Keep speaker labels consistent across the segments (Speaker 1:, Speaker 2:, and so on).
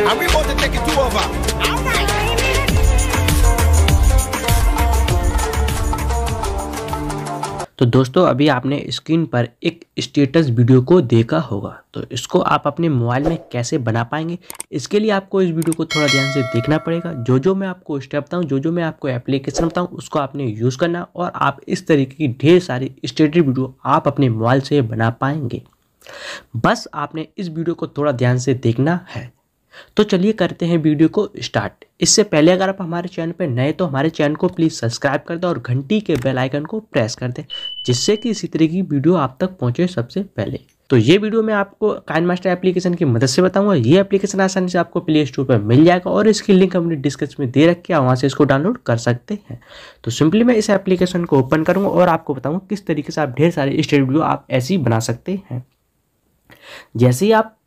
Speaker 1: And we about to take it two over. तो दोस्तों अभी आपने स्क्रीन पर एक स्टेटस वीडियो को देखा होगा तो इसको आप अपने मोबाइल में कैसे बना पाएंगे इसके लिए आपको इस वीडियो को थोड़ा ध्यान से देखना पड़ेगा जो जो मैं आपको स्टेप बताऊँ जो जो मैं आपको एप्लीकेशन बताऊँ उसको आपने यूज़ करना और आप इस तरीके की ढेर सारी स्टेटस वीडियो आप अपने मोबाइल से बना पाएंगे बस आपने इस वीडियो को थोड़ा ध्यान से देखना है तो चलिए करते हैं वीडियो को स्टार्ट इससे पहले अगर आप हमारे चैनल पर नए तो हमारे चैनल को प्लीज़ सब्सक्राइब कर दें और घंटी के बेल आइकन को प्रेस कर दें जिससे कि इसी तरह की वीडियो आप तक पहुंचे सबसे पहले तो ये वीडियो मैं आपको काइन मास्टर एप्लीकेशन की मदद से बताऊंगा ये एप्लीकेशन आसानी से आपको प्ले स्टोर पर मिल जाएगा और इसकी लिंक हमने डिस्क्रिप्शन में दे रखी है वहाँ से इसको डाउनलोड कर सकते हैं तो सिंपली मैं इस एप्लीकेशन को ओपन करूँगा और आपको बताऊँगा किस तरीके से आप ढेर सारे स्टेट वीडियो आप ऐसी बना सकते हैं जैसे ही आप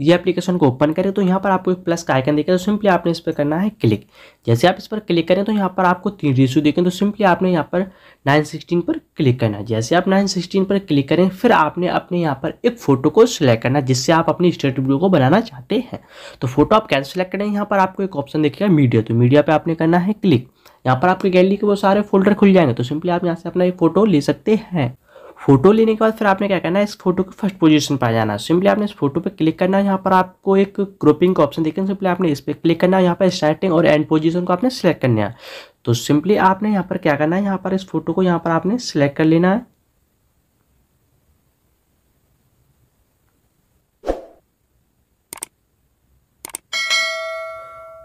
Speaker 1: ये एप्लीकेशन को ओपन करें तो यहाँ पर आपको एक प्लस का आइकन देखें तो सिंपली आपने इस पर करना है क्लिक जैसे आप इस पर क्लिक करें तो यहाँ पर आपको तीन रिश्यू देखें तो सिंपली आपने यहाँ पर 916 पर क्लिक करना है जैसे आप 916 पर क्लिक करें फिर आपने अपने यहाँ पर एक फ़ोटो को सिलेक्ट करना है जिससे आप अपनी स्टेट वीडियो को बनाना चाहते हैं तो फोटो आप कैसे सिलेक्ट करें यहाँ पर आपको एक ऑप्शन देखेगा मीडिया तो मीडिया पर आपने करना है क्लिक यहाँ पर आपकी गैलरी के वो सारे फोल्डर खुल जाएंगे तो सिंपली आप यहाँ से अपना एक फ़ोटो ले सकते हैं फोटो लेने के बाद फिर आपने क्या करना है इस फोटो को फर्स्ट पोजीशन पर आ जाना सिंपली आपने इस फोटो पे क्लिक करना है यहाँ पर आपको एक ग्रुपिंग का ऑप्शन देखें सिंपली आपने इस पर क्लिक करना है यहाँ पर स्टार्टिंग और एंड पोजीशन को आपने सेलेक्ट करना है तो सिंपली आपने यहाँ पर क्या करना है यहाँ पर इस फोटो को यहाँ पर आपने सेलेक्ट कर लेना है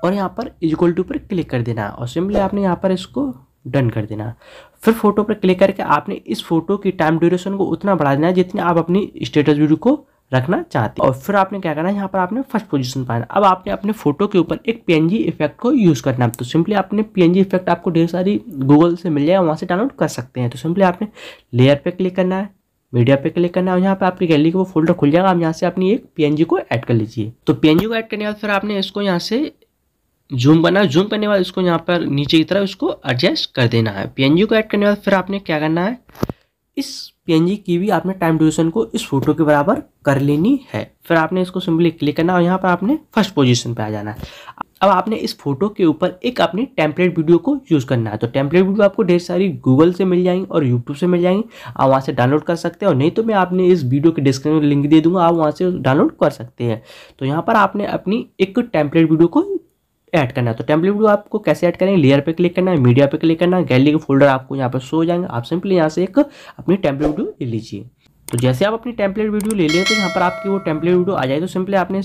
Speaker 1: और यहाँ पर इजक्वल टू पर क्लिक कर देना है और सिंपली आपने यहाँ पर इसको डन कर देना फिर फोटो पर क्लिक करके आपने इस फोटो की टाइम ड्यूरेशन को उतना बढ़ा देना है जितनी आप अपनी स्टेटस वीडियो को रखना चाहते हैं और फिर आपने क्या करना है यहाँ पर आपने फर्स्ट पोजीशन पाना अब आपने अपने फोटो के ऊपर एक पीएनजी इफेक्ट को यूज़ करना है तो सिंपली आपने पीएनजी इफेक्ट आपको ढेर सारी गूगल से मिल जाएगा वहाँ से डाउनलोड कर सकते हैं तो सिंपली आपने लेयर पे क्लिक करना है मीडिया पे क्लिक करना है और यहाँ पर आपकी गैलरी का वो फोल्डर खुल जाएगा आप यहाँ से अपनी एक पी को ऐड कर लीजिए तो पी को ऐड करने के बाद फिर आपने इसको यहाँ से जूम बना जूम करने बाद इसको यहाँ पर नीचे की तरफ इसको एडजस्ट कर देना है पी को ऐड करने बाद फिर आपने क्या करना है इस पी की भी आपने टाइम ड्यूरेशन को इस फोटो के बराबर कर लेनी है फिर आपने इसको सिंपली क्लिक करना और यहाँ पर आपने फर्स्ट पोजीशन पे आ जाना है अब आपने इस फोटो के ऊपर एक अपनी टेम्पलेट वीडियो को यूज़ करना है तो टेम्पलेट वीडियो आपको ढेर सारी गूगल से मिल जाएंगी और यूट्यूब से मिल जाएंगी आप वहाँ से डाउनलोड कर सकते हैं और नहीं तो मैं आपने इस वीडियो के डिस्क्रिप्शन में लिंक दे दूंगा आप वहाँ से डाउनलोड कर सकते हैं तो यहाँ पर आपने अपनी एक टेम्पलेट वीडियो को ऐड करना है तो टेम्पलेट वीडियो आपको कैसे ऐड करेंगे लेयर पे क्लिक करना है मीडिया पे क्लिक करना है गैलरी के फोल्डर आपको यहाँ पर शो हो जाएंगे आप सिंपली यहाँ से एक अपनी टेम्पलेट वीडियो ले लीजिए तो जैसे आप अपनी टेम्पलेट वीडियो ले लें तो यहाँ पर आपकी वो टेम्पलेट वीडियो आ जाए तो सिंपली आपने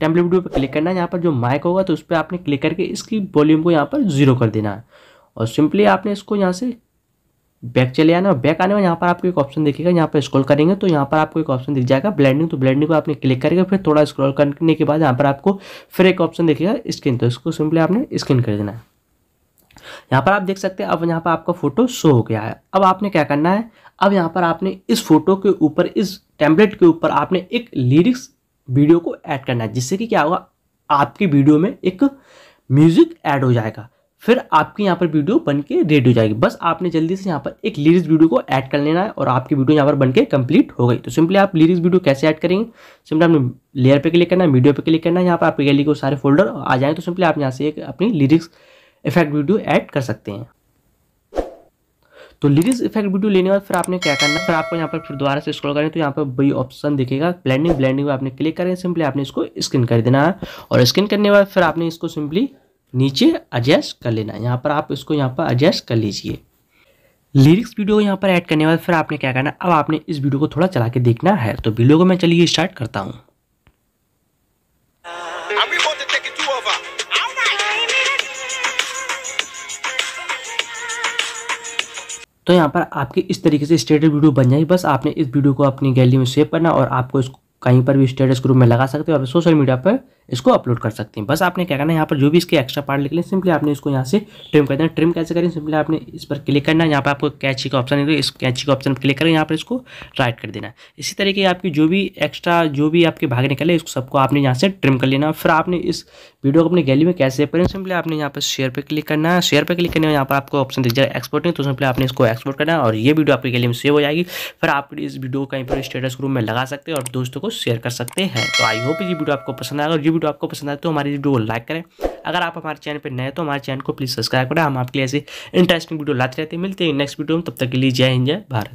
Speaker 1: टेम्पलेट वीडियो पर क्लिक करना है यहाँ पर जो माइक होगा तो उस पर आपने क्लिक करके इसकी वॉल्यूम को यहाँ पर जीरो कर देना है और सिंपली आपने इसको यहाँ से बैक चले आना और बैक आने में यहाँ पर आपको एक ऑप्शन दिखेगा यहाँ पर स्क्रॉल करेंगे तो यहाँ पर आपको एक ऑप्शन दिख जाएगा ब्लेंडिंग तो ब्लेंडिंग को आपने क्लिक करेगा फिर थोड़ा स्क्रॉल करने के बाद यहाँ पर आपको फिर एक ऑप्शन दिखेगा स्किन तो इसको सिंपली आपने स्किन कर देना है यहाँ पर आप देख सकते हैं अब यहाँ पर आपका फोटो शो हो गया है अब आपने क्या करना है अब यहाँ पर आपने इस फोटो के ऊपर इस टेम्पलेट के ऊपर आपने एक लिरिक्स वीडियो को ऐड करना है जिससे कि क्या होगा आपकी वीडियो में एक म्यूज़िक ऐड हो जाएगा फिर आपकी यहाँ पर वीडियो बन के रेडी हो जाएगी बस आपने जल्दी से यहाँ पर एक लिरिक्स वीडियो को ऐड कर लेना है और आपकी वीडियो यहाँ पर बन के कंप्लीट हो गई तो सिंपली आप लिरिक्स वीडियो कैसे ऐड करेंगे सिंपली आपने लेयर पे क्लिक करना है वीडियो पे क्लिक करना है यहाँ पर आपके गैली को सारे फोल्डर आ जाए तो सिंपली आप यहाँ से एक अपनी लिरिक्स इफेक्ट वीडियो ऐड कर सकते हैं तो लिरिक्स इफेक्ट वीडियो लेने के बाद फिर आपने क्या करना है फिर आपको यहाँ पर फिर दोबारा से स्क्रॉल करें तो यहाँ पर वही ऑप्शन दिखेगा ब्लेंडिंग ब्लैंडिंग में आपने क्लिक करें सिंपली आपने इसको स्किन कर देना है और स्किन करने के बाद फिर आपने इसको सिंपली नीचे एडजस्ट कर लेना यहाँ पर आप इसको यहाँ पर एडजस्ट कर लीजिए लिरिक्स वीडियो को यहाँ पर ऐड करने के बाद फिर आपने क्या करना अब आपने इस वीडियो को थोड़ा चला के देखना है तो वीडियो को मैं चलिए स्टार्ट करता हूँ तो यहाँ पर आपके इस तरीके से स्टेटेड वीडियो बन जाएगी बस आपने इस वीडियो को अपनी गैलरी में सेव करना और आपको इसको कहीं पर भी स्टेटस ग्रुप में लगा सकते हो और सोशल मीडिया पर इसको अपलोड कर सकते हैं बस आपने क्या करना है यहाँ पर जो भी इसके एक्स्ट्रा पार्ट निकले सिंपली आपने इसको यहाँ से ट्रिम कर देना ट्रिम कैसे करें सिंपली आपने इस पर क्लिक करना है यहाँ पर आपको कैची का ऑप्शन इस कैची का ऑप्शन क्लिक करें यहाँ पर इसको राइट कर देना इसी तरीके आपकी जो भी एक्स्ट्रा जो भी आपके भाग निकले इसको सबको आपने यहाँ से ट्रिम कर लेना फिर आपने इस वीडियो को अपनी गैली में कैसे करें सिंपली आपने यहाँ पर शेयर पर क्लिक करना है शेयर पर क्लिक करने में यहाँ पर आपको ऑप्शन दिख जाएगा नहीं तो सिंपली आपने इसको एक्सपोर्ट करना और ये वीडियो आपकी गैली में सेव हो जाएगी फिर आप इस वीडियो को कहीं पर स्टेटस ग्रुप में लगा सकते हैं और दोस्तों को शेयर कर सकते हैं तो आई होप ये वीडियो आपको पसंद आएगा और ये वीडियो आपको पसंद आए तो हमारी वीडियो को लाइक करें अगर आप हमारे चैनल पर नए तो हमारे चैनल को प्लीज़ सब्सक्राइब करें हम आपके लिए ऐसे इंटरेस्टिंग वीडियो लाते रहते हैं मिलते हैं नेक्स्ट वीडियो में तब तक के लिए जय हिंद जय भारत